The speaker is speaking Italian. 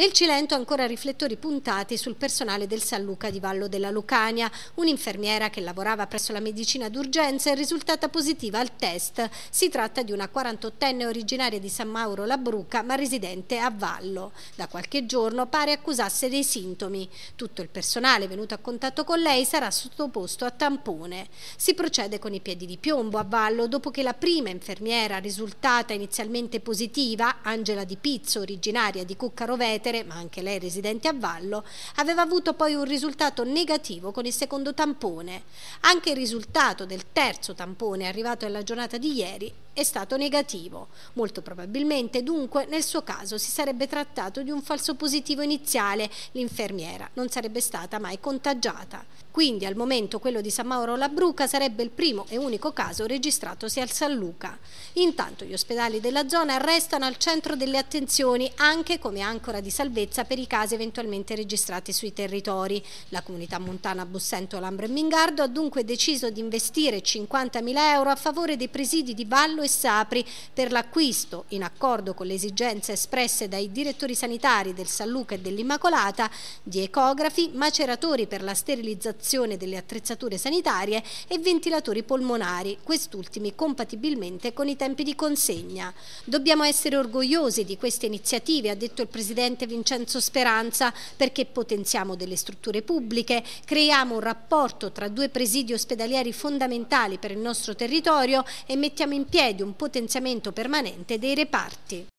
Nel Cilento ancora riflettori puntati sul personale del San Luca di Vallo della Lucania. Un'infermiera che lavorava presso la medicina d'urgenza è risultata positiva al test. Si tratta di una 48enne originaria di San Mauro Labruca ma residente a Vallo. Da qualche giorno pare accusasse dei sintomi. Tutto il personale venuto a contatto con lei sarà sottoposto a tampone. Si procede con i piedi di piombo a Vallo dopo che la prima infermiera risultata inizialmente positiva, Angela Di Pizzo originaria di Cuccarovete, lettere, ma anche lei residente a Vallo, aveva avuto poi un risultato negativo con il secondo tampone. Anche il risultato del terzo tampone arrivato nella giornata di ieri è stato negativo. Molto probabilmente, dunque, nel suo caso si sarebbe trattato di un falso positivo iniziale, l'infermiera non sarebbe stata mai contagiata. Quindi al momento quello di San Mauro Labruca sarebbe il primo e unico caso registratosi al San Luca. Intanto gli ospedali della zona restano al centro delle attenzioni anche come ancora di salvezza per i casi eventualmente registrati sui territori. La comunità montana Bussento, Lambro e Mingardo ha dunque deciso di investire 50.000 euro a favore dei presidi di Vallo Marsciano e Sapri per l'acquisto, in accordo con le esigenze espresse dai direttori sanitari del San Luca e dell'Immacolata, di ecografi, maceratori per la sterilizzazione delle attrezzature sanitarie e ventilatori polmonari, quest'ultimi compatibilmente con i tempi di consegna. Dobbiamo essere orgogliosi di queste iniziative, ha detto il Presidente Vincenzo Speranza, perché potenziamo delle strutture pubbliche, creiamo un rapporto tra due presidi ospedalieri fondamentali per il nostro territorio e mettiamo in piedi prevede un potenziamento permanente dei reparti.